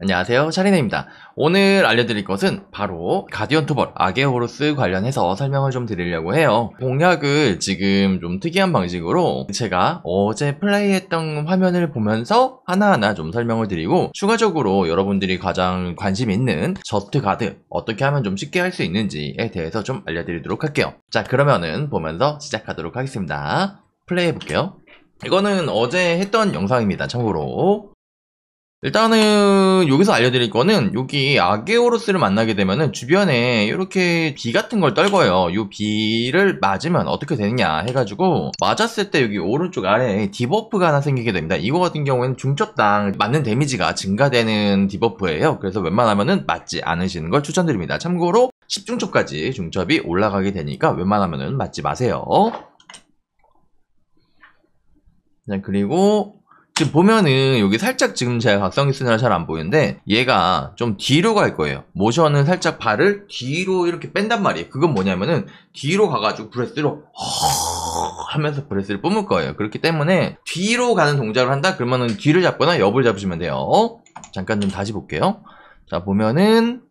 안녕하세요 샤리네입니다 오늘 알려드릴 것은 바로 가디언 토벌 악의 호루스 관련해서 설명을 좀 드리려고 해요 공약을 지금 좀 특이한 방식으로 제가 어제 플레이했던 화면을 보면서 하나하나 좀 설명을 드리고 추가적으로 여러분들이 가장 관심 있는 저트 가드 어떻게 하면 좀 쉽게 할 수 있는지에 대해서 좀 알려드리도록 할게요 자 그러면은 보면서 시작하도록 하겠습니다 플레이 해볼게요 이거는 어제 했던 영상입니다 참고로 일단은 여기서 알려드릴 거는 여기 아게오로스를 만나게 되면은 주변에 이렇게 비 같은 걸 떨궈요 이 비를 맞으면 어떻게 되느냐 해가지고 맞았을 때 여기 오른쪽 아래에 디버프가 하나 생기게 됩니다 이거 같은 경우에는 중첩당 맞는 데미지가 증가되는 디버프예요 그래서 웬만하면은 맞지 않으시는 걸 추천드립니다 참고로 10중첩까지 중첩이 올라가게 되니까 웬만하면은 맞지 마세요 그리고 지금 보면은 여기 살짝 지금 제가 각성 기으느라잘 안 보이는데 얘가 좀 뒤로 갈 거예요 모션은 살짝 발을 뒤로 이렇게 뺀단 말이에요 그건 뭐냐면은 뒤로 가가지고 브레스로 하면서 브레스를 뿜을 거예요 그렇기 때문에 뒤로 가는 동작을 한다? 그러면은 뒤를 잡거나 옆을 잡으시면 돼요 잠깐 좀 다시 볼게요 자 보면은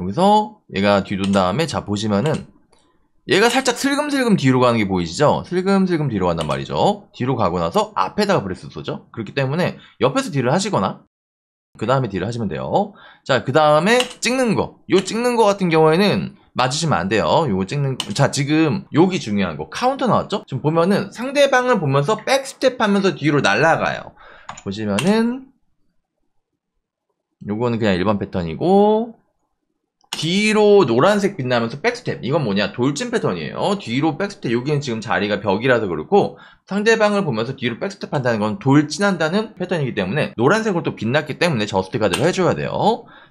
여기서 얘가 뒤돈 다음에 자 보시면은 얘가 살짝 슬금슬금 뒤로 가는 게 보이시죠? 슬금슬금 뒤로 간단 말이죠. 뒤로 가고 나서 앞에다가 브레스 쏘죠. 그렇기 때문에 옆에서 딜을 하시거나 그 다음에 딜을 하시면 돼요. 자, 그 다음에 찍는 거. 요 찍는 거 같은 경우에는 맞으시면 안 돼요. 요거 찍는 거. 자, 지금 여기 중요한 거. 카운터 나왔죠? 지금 보면은 상대방을 보면서 백스텝 하면서 뒤로 날아가요. 보시면은 요거는 그냥 일반 패턴이고 뒤로 노란색 빛나면서 백스텝 이건 뭐냐 돌진 패턴이에요 뒤로 백스텝 여기는 지금 자리가 벽이라서 그렇고 상대방을 보면서 뒤로 백스텝 한다는 건 돌진한다는 패턴이기 때문에 노란색으로 또 빛났기 때문에 저스트 가드를 해줘야 돼요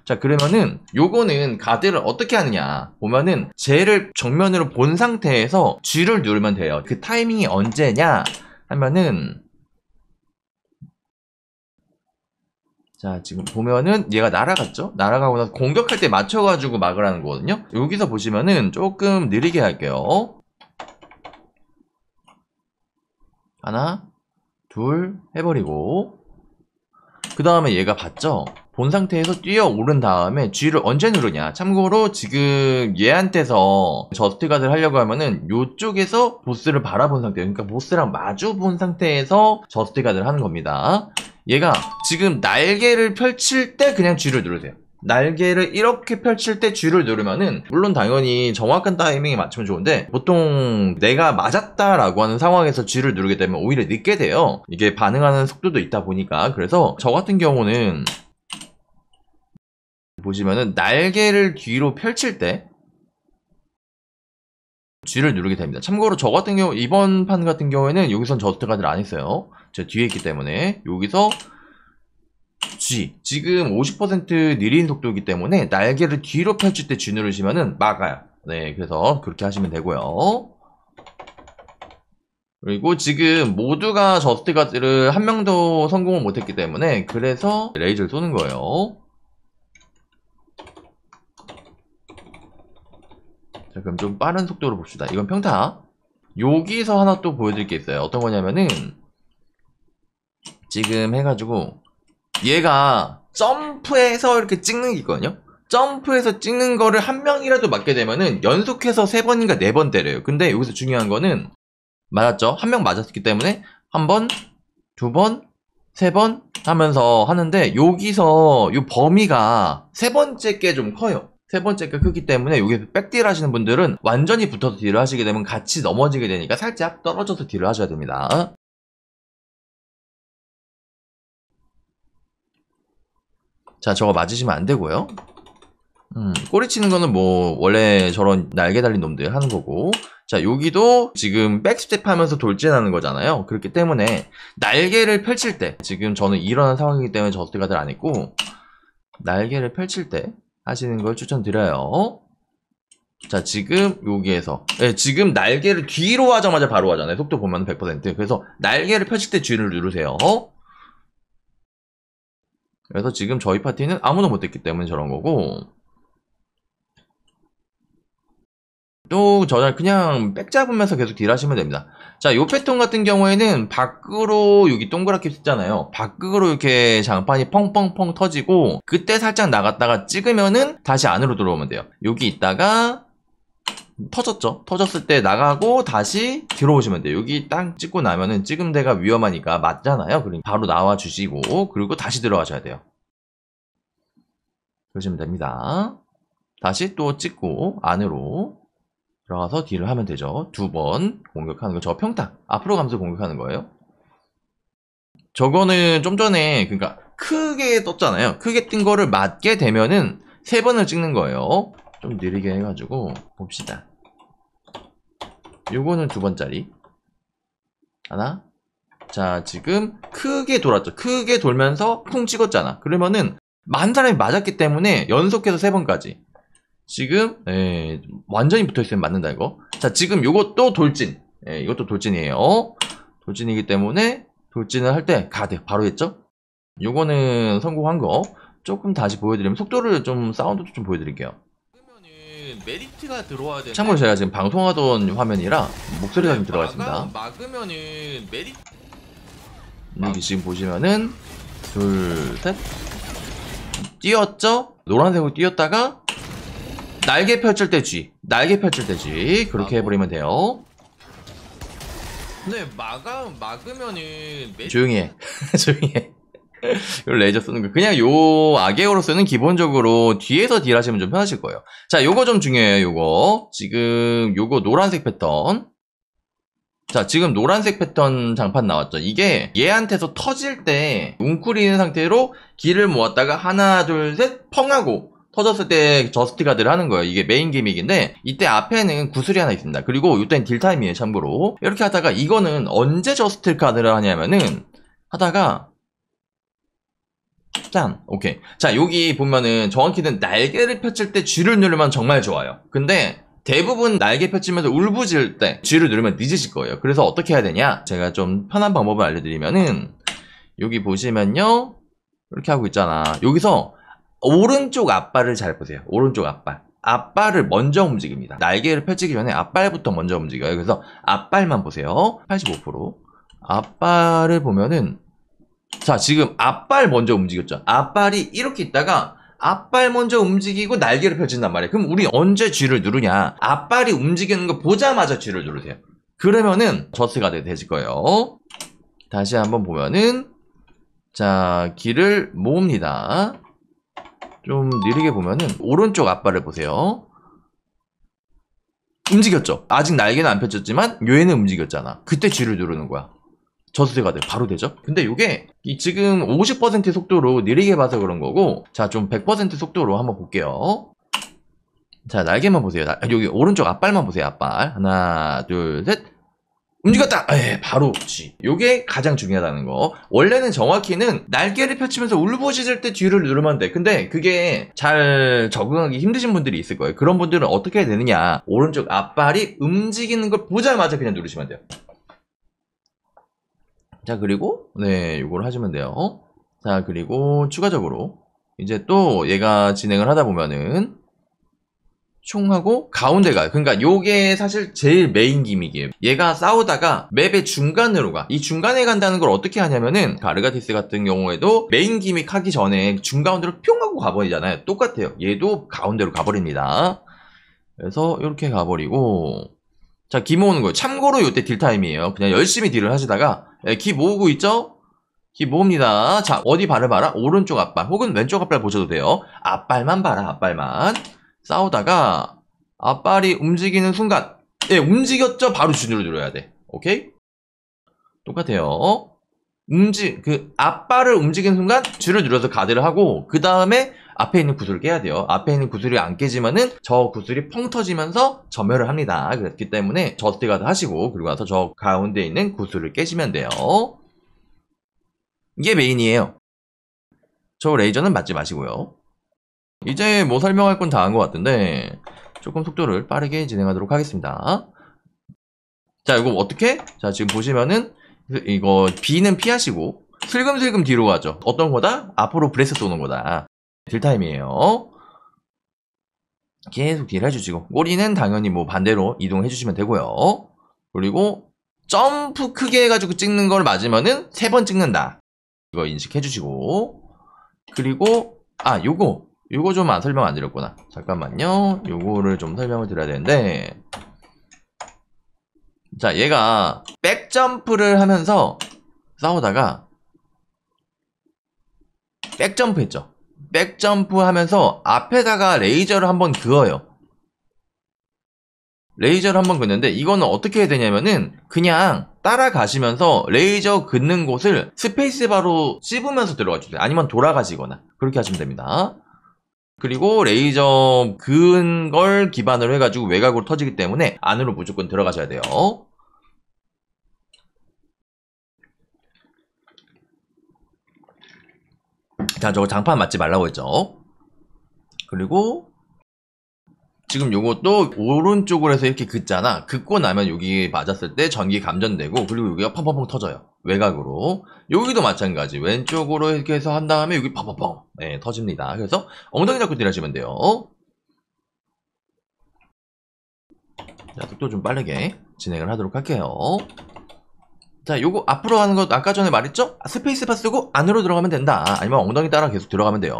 자 그러면은 요거는 가드를 어떻게 하느냐 보면은 쟤를 정면으로 본 상태에서 G를 누르면 돼요 그 타이밍이 언제냐 하면은 자 지금 보면은 얘가 날아갔죠? 날아가고 나서 공격할 때 맞춰가지고 막으라는 거거든요 여기서 보시면은 조금 느리게 할게요 하나 둘 해버리고 그 다음에 얘가 봤죠? 본 상태에서 뛰어오른 다음에 G를 언제 누르냐 참고로 지금 얘한테서 저스트가드를 하려고 하면은 요쪽에서 보스를 바라본 상태 그러니까 보스랑 마주 본 상태에서 저스트가드를 하는 겁니다 얘가 지금 날개를 펼칠 때 그냥 G를 누르세요 날개를 이렇게 펼칠 때 G를 누르면은 물론 당연히 정확한 타이밍에 맞추면 좋은데 보통 내가 맞았다라고 하는 상황에서 G를 누르게 되면 오히려 늦게 돼요 이게 반응하는 속도도 있다 보니까 그래서 저 같은 경우는 보시면은 날개를 뒤로 펼칠 때 G를 누르게 됩니다 참고로 저 같은 경우 이번 판 같은 경우에는 여기선 저스트 가드를 안 했어요 저 뒤에 있기 때문에 여기서 G 지금 50% 느린 속도이기 때문에 날개를 뒤로 펼칠 때 G 누르시면은 막아요 네 그래서 그렇게 하시면 되고요 그리고 지금 모두가 저스트가드를 한 명도 성공을 못했기 때문에 그래서 레이저를 쏘는 거예요 자 그럼 좀 빠른 속도로 봅시다 이건 평타 여기서 하나 또 보여드릴 게 있어요 어떤 거냐면은 지금 해가지고 얘가 점프해서 이렇게 찍는 게 있거든요 점프해서 찍는 거를 한 명이라도 맞게 되면은 연속해서 세 번인가 네 번 때려요 근데 여기서 중요한 거는 맞았죠 한 명 맞았기 때문에 한 번, 두 번, 세 번 하면서 하는데 여기서 이 범위가 세 번째 게 좀 커요 세 번째 게 크기 때문에 여기서 백딜 하시는 분들은 완전히 붙어서 딜을 하시게 되면 같이 넘어지게 되니까 살짝 떨어져서 딜을 하셔야 됩니다 자, 저거 맞으시면 안 되고요. 음, 꼬리 치는 거는 뭐 원래 저런 날개 달린 놈들 하는 거고 자 여기도 지금 백스텝 하면서 돌진하는 거잖아요 그렇기 때문에 날개를 펼칠 때 지금 저는 일어난 상황이기 때문에 저스트가드안 했고 날개를 펼칠 때 하시는 걸 추천드려요 자 지금 여기에서 네, 지금 날개를 뒤로 하자마자 바로 하잖아요 속도 보면 100% 그래서 날개를 펼칠 때 G를 누르세요 그래서 지금 저희 파티는 아무도 못했기 때문에 저런 거고 또 저는 그냥 백 잡으면서 계속 딜하시면 됩니다. 자, 요 패턴 같은 경우에는 밖으로 여기 동그랗게 쓰잖아요. 밖으로 이렇게 장판이 펑펑펑 터지고 그때 살짝 나갔다가 찍으면은 다시 안으로 들어오면 돼요. 여기 있다가 터졌죠. 터졌을 때 나가고 다시 들어오시면 돼요. 여기 땅 찍고 나면은 찍은 데가 위험하니까 맞잖아요. 그러니 바로 나와 주시고 그리고 다시 들어가셔야 돼요. 그러시면 됩니다. 다시 또 찍고 안으로 들어가서 딜을 하면 되죠. 두 번 공격하는 거. 저 평타. 앞으로 감소 공격하는 거예요. 저거는 좀 전에 그러니까 크게 떴잖아요. 크게 뜬 거를 맞게 되면은 세 번을 찍는 거예요. 좀 느리게 해가지고 봅시다. 요거는 두 번짜리 하나 자 지금 크게 돌았죠 크게 돌면서 쿵 찍었잖아 그러면은 만 사람이 맞았기 때문에 연속해서 세 번까지 지금 에, 예, 완전히 붙어있으면 맞는다 이거 자 지금 요것도 돌진 에, 예, 이것도 돌진이에요 돌진이기 때문에 돌진을 할 때 가드 바로 했죠 요거는 성공한 거 조금 다시 보여드리면 속도를 좀 사운드도 좀 보여드릴게요 메리트가 들어와야 되는 참고로 제가 지금 방송하던 화면이라 목소리가 좀 들어가 있습니다. 막으면은 메리 여기 지금 보시면은 둘, 셋 뛰었죠? 노란색으로 뛰었다가 날개 펼칠 때 G 날개 펼칠 때 G 그렇게 해버리면 돼요 네 막아 막으면은 메리... 조용히 해 조용히 해요 레이저 쓰는 거. 그냥 요 아게오로서는 기본적으로 뒤에서 딜하시면 좀 편하실 거예요. 자, 요거 좀 중요해요, 요거. 지금 요거 노란색 패턴. 자, 지금 노란색 패턴 장판 나왔죠. 이게 얘한테서 터질 때 웅크리는 상태로 길을 모았다가 하나, 둘, 셋, 펑 하고 터졌을 때저스티 가드를 하는 거예요. 이게 메인 기믹인데 이때 앞에는 구슬이 하나 있습니다. 그리고 이때는 딜 타임이에요. 참고로 이렇게 하다가 이거는 언제 저스트 가드를 하냐면은 하다가 짠 오케이 자 여기 보면은 정확히는 날개를 펼칠 때 G를 누르면 정말 좋아요 근데 대부분 날개 펼치면서 울부질때 G를 누르면 늦으실 거예요 그래서 어떻게 해야 되냐 제가 좀 편한 방법을 알려드리면은 여기 보시면요 이렇게 하고 있잖아 여기서 오른쪽 앞발을 잘 보세요 오른쪽 앞발 앞발을 먼저 움직입니다 날개를 펼치기 전에 앞발부터 먼저 움직여요 그래서 앞발만 보세요 85% 앞발을 보면은 자, 지금 앞발 먼저 움직였죠. 앞발이 이렇게 있다가 앞발 먼저 움직이고 날개를 펼친단 말이에요. 그럼 우리 언제 쥐를 누르냐? 앞발이 움직이는 거 보자마자 쥐를 누르세요. 그러면은 저스가 되실 거예요. 다시 한번 보면은 자, 길을 모읍니다. 좀 느리게 보면은 오른쪽 앞발을 보세요. 움직였죠. 아직 날개는 안 펼쳤지만 요에는 움직였잖아. 그때 쥐를 누르는 거야. 저수세가 돼 바로 되죠 근데 이게 지금 5 0 속도로 느리게 봐서 그런 거고 자 좀 100% 속도로 한번 볼게요 자 날개만 보세요 나, 여기 오른쪽 앞발만 보세요 앞발 하나 둘 셋 움직였다! 에 예, 바로 지 요게 가장 중요하다는 거 원래는 정확히는 날개를 펼치면서 울부짖을 때 뒤를 누르면 돼 근데 그게 잘 적응하기 힘드신 분들이 있을 거예요 그런 분들은 어떻게 해야 되느냐 오른쪽 앞발이 움직이는 걸 보자마자 그냥 누르시면 돼요 자 그리고 네 이걸 하시면 돼요 자 그리고 추가적으로 이제 또 얘가 진행을 하다 보면은 총하고 가운데가 그러니까 요게 사실 제일 메인 기믹이에요 얘가 싸우다가 맵의 중간으로 가 이 중간에 간다는 걸 어떻게 하냐면은 가르가티스 같은 경우에도 메인 기믹 하기 전에 중가운데로 뿅 하고 가버리잖아요 똑같아요 얘도 가운데로 가버립니다 그래서 이렇게 가버리고 자, 기 모으는 거예요. 참고로 이때 딜 타임이에요. 그냥 열심히 딜을 하시다가 예, 기 모으고 있죠? 기 모읍니다. 자, 어디 발을 봐라? 오른쪽 앞발 혹은 왼쪽 앞발 보셔도 돼요. 앞발만 봐라, 앞발만. 싸우다가 앞발이 움직이는 순간 예, 움직였죠? 바로 준으로 들어야 돼. 오케이? 똑같아요. 움직 그 앞발을 움직이는 순간 줄을 눌러서 가드를 하고 그 다음에 앞에 있는 구슬을 깨야 돼요. 앞에 있는 구슬이 안 깨지면은 저 구슬이 펑 터지면서 점멸을 합니다. 그렇기 때문에 저스트 가드 하시고 그리고 나서 저 가운데 있는 구슬을 깨시면 돼요. 이게 메인이에요. 저 레이저는 맞지 마시고요. 이제 뭐 설명할 건 다 한 것 같은데 조금 속도를 빠르게 진행하도록 하겠습니다. 자 이거 어떻게? 자 지금 보시면은 이거 B는 피하시고 슬금슬금 뒤로 가죠. 어떤 거다? 앞으로 브레스 쏘는 거다. 딜타임이에요. 계속 딜 해주시고 꼬리는 당연히 뭐 반대로 이동해 주시면 되고요. 그리고 점프 크게 해가지고 찍는 걸 맞으면은 세 번 찍는다. 이거 인식해 주시고 그리고 아 요거 요거 좀 안 설명 안 드렸구나. 잠깐만요. 요거를 좀 설명을 드려야 되는데 자 얘가 백점프를 하면서 싸우다가 백점프 했죠. 백점프 하면서 앞에다가 레이저를 한번 그어요. 레이저를 한번 긋는데 이거는 어떻게 해야 되냐면은 그냥 따라가시면서 레이저 긋는 곳을 스페이스바로 씹으면서 들어가 주세요. 아니면 돌아가시거나 그렇게 하시면 됩니다. 그리고 레이저 그은 걸 기반으로 해가지고 외곽으로 터지기 때문에 안으로 무조건 들어가셔야 돼요. 자, 저거 장판 맞지 말라고 했죠. 그리고 지금 요것도 오른쪽으로 해서 이렇게 긋잖아. 긋고 나면 여기 맞았을 때 전기 감전되고 그리고 여기가 펑펑펑 터져요. 외곽으로. 여기도 마찬가지. 왼쪽으로 이렇게 해서 한 다음에 여기 펑펑펑 네, 터집니다. 그래서 엉덩이 잡고 딜하시면 돼요. 자, 속도 좀 빠르게 진행을 하도록 할게요. 자 요거 앞으로 하는 것 아까 전에 말했죠? 스페이스바 쓰고 안으로 들어가면 된다 아니면 엉덩이 따라 계속 들어가면 돼요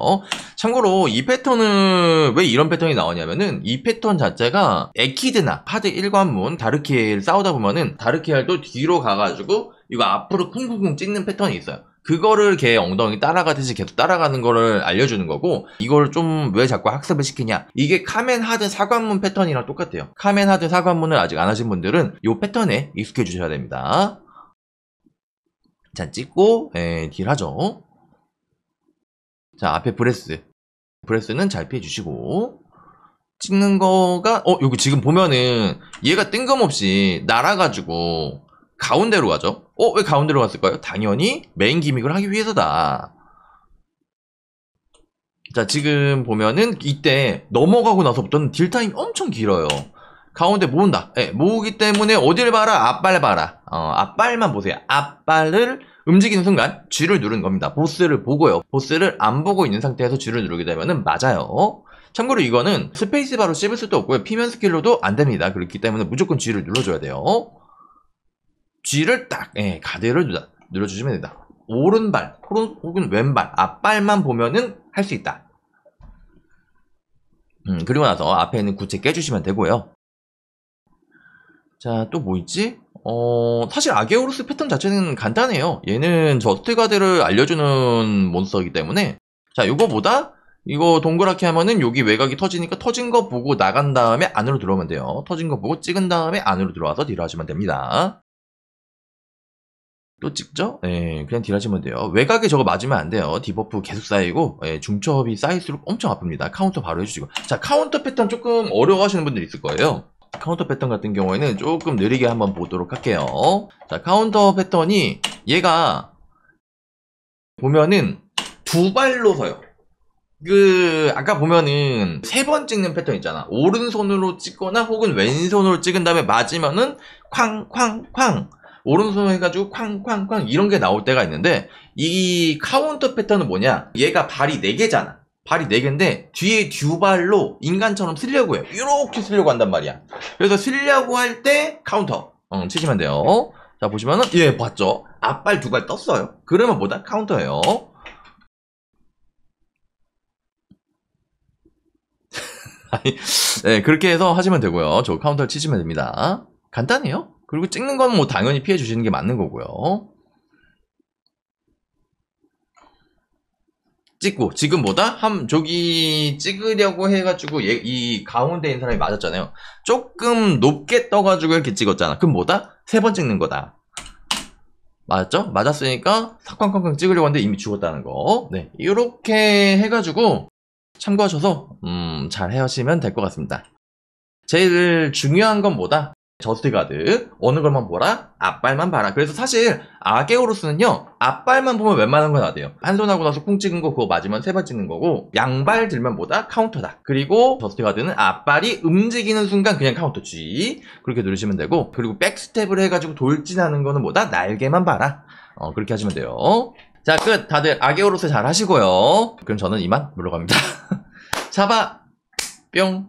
참고로 이 패턴은 왜 이런 패턴이 나오냐면은 이 패턴 자체가 에키드나 하드 일관문 다르키엘 싸우다 보면은 다르키엘도 뒤로 가가지고 이거 앞으로 쿵쿵쿵 찍는 패턴이 있어요 그거를 걔 엉덩이 따라가듯이 계속 따라가는 거를 알려주는 거고 이걸 좀 왜 자꾸 학습을 시키냐 이게 카멘 하드 사관문 패턴이랑 똑같아요 카멘 하드 사관문을 아직 안 하신 분들은 이 패턴에 익숙해 주셔야 됩니다 자, 찍고, 예, 딜하죠. 자, 앞에 브레스. 브레스는 잘 피해 주시고. 찍는 거가, 어, 여기 지금 보면은 얘가 뜬금없이 날아가지고 가운데로 가죠. 어, 왜 가운데로 갔을까요? 당연히 메인 기믹을 하기 위해서다. 자, 지금 보면은 이때 넘어가고 나서부터는 딜타임 이 엄청 길어요. 가운데 모은다. 예, 모으기 때문에 어딜 봐라? 앞발 봐라. 어, 앞발만 보세요. 앞발을 움직이는 순간 G를 누른 겁니다. 보스를 보고요. 보스를 안 보고 있는 상태에서 G를 누르게 되면 맞아요. 참고로 이거는 스페이스바로 씹을 수도 없고요. 피면 스킬로도 안 됩니다. 그렇기 때문에 무조건 G를 눌러줘야 돼요. G를 딱, 예, 가드를 눌러, 눌러주시면 됩니다 오른발 혹은 왼발 앞발만 보면은 할 수 있다. 음, 그리고 나서 앞에 있는 구체 깨주시면 되고요. 자, 또 뭐 있지? 어, 사실 아게오루스 패턴 자체는 간단해요. 얘는 저스트가드를 알려주는 몬스터이기 때문에. 자, 요거보다 이거 동그랗게 하면은 여기 외곽이 터지니까 터진 거 보고 나간 다음에 안으로 들어오면 돼요. 터진 거 보고 찍은 다음에 안으로 들어와서 딜 하시면 됩니다. 또 찍죠? 예, 그냥 딜 하시면 돼요. 외곽에 저거 맞으면 안 돼요. 디버프 계속 쌓이고 예, 중첩이 쌓일수록 엄청 아픕니다. 카운터 바로 해주시고. 자, 카운터 패턴 조금 어려워하시는 분들 있을 거예요. 카운터 패턴 같은 경우에는 조금 느리게 한번 보도록 할게요 자 카운터 패턴이 얘가 보면은 두 발로 서요 그 아까 보면은 세 번 찍는 패턴 있잖아 오른손으로 찍거나 혹은 왼손으로 찍은 다음에 맞으면은 쾅 쾅 쾅 오른손 해가지고 쾅 쾅 쾅 이런 게 나올 때가 있는데 이 카운터 패턴은 뭐냐 얘가 발이 4개잖아 발이 4개인데 뒤에 듀발로 인간처럼 쓰려고 해요. 이렇게 쓰려고 한단 말이야. 그래서 쓰려고 할 때 카운터 어, 치시면 돼요. 자 보시면은 예 봤죠. 앞발 두 발 떴어요. 그러면 뭐다? 카운터예요. 아니, 네, 그렇게 해서 하시면 되고요. 저 카운터 를 치시면 됩니다. 간단해요. 그리고 찍는 건 뭐 당연히 피해 주시는 게 맞는 거고요. 찍고 지금 보다함 저기 찍으려고 해가지고 얘, 이 가운데 있는 사람이 맞았잖아요. 조금 높게 떠가지고 이렇게 찍었잖아. 그럼 뭐다? 세 번 찍는 거다. 맞았죠? 맞았으니까 사광광광 찍으려고 하는데 이미 죽었다는 거. 네, 이렇게 해가지고 참고하셔서 음, 잘 해하시면 될 것 같습니다. 제일 중요한 건 뭐다? 저스트가드 어느 걸만 보라 앞발만 봐라 그래서 사실 아게오로스는요 앞발만 보면 웬만한 건 다 돼요 한 손하고 나서 쿵 찍은 거 그거 맞으면 세 발 찍는 거고 양발 들면 뭐다 카운터다 그리고 저스트가드는 앞발이 움직이는 순간 그냥 카운터 G 그렇게 누르시면 되고 그리고 백스텝을 해가지고 돌진하는 거는 뭐다 날개만 봐라 어, 그렇게 하시면 돼요 자끝 다들 아게오로스 잘 하시고요 그럼 저는 이만 물러갑니다 잡아 뿅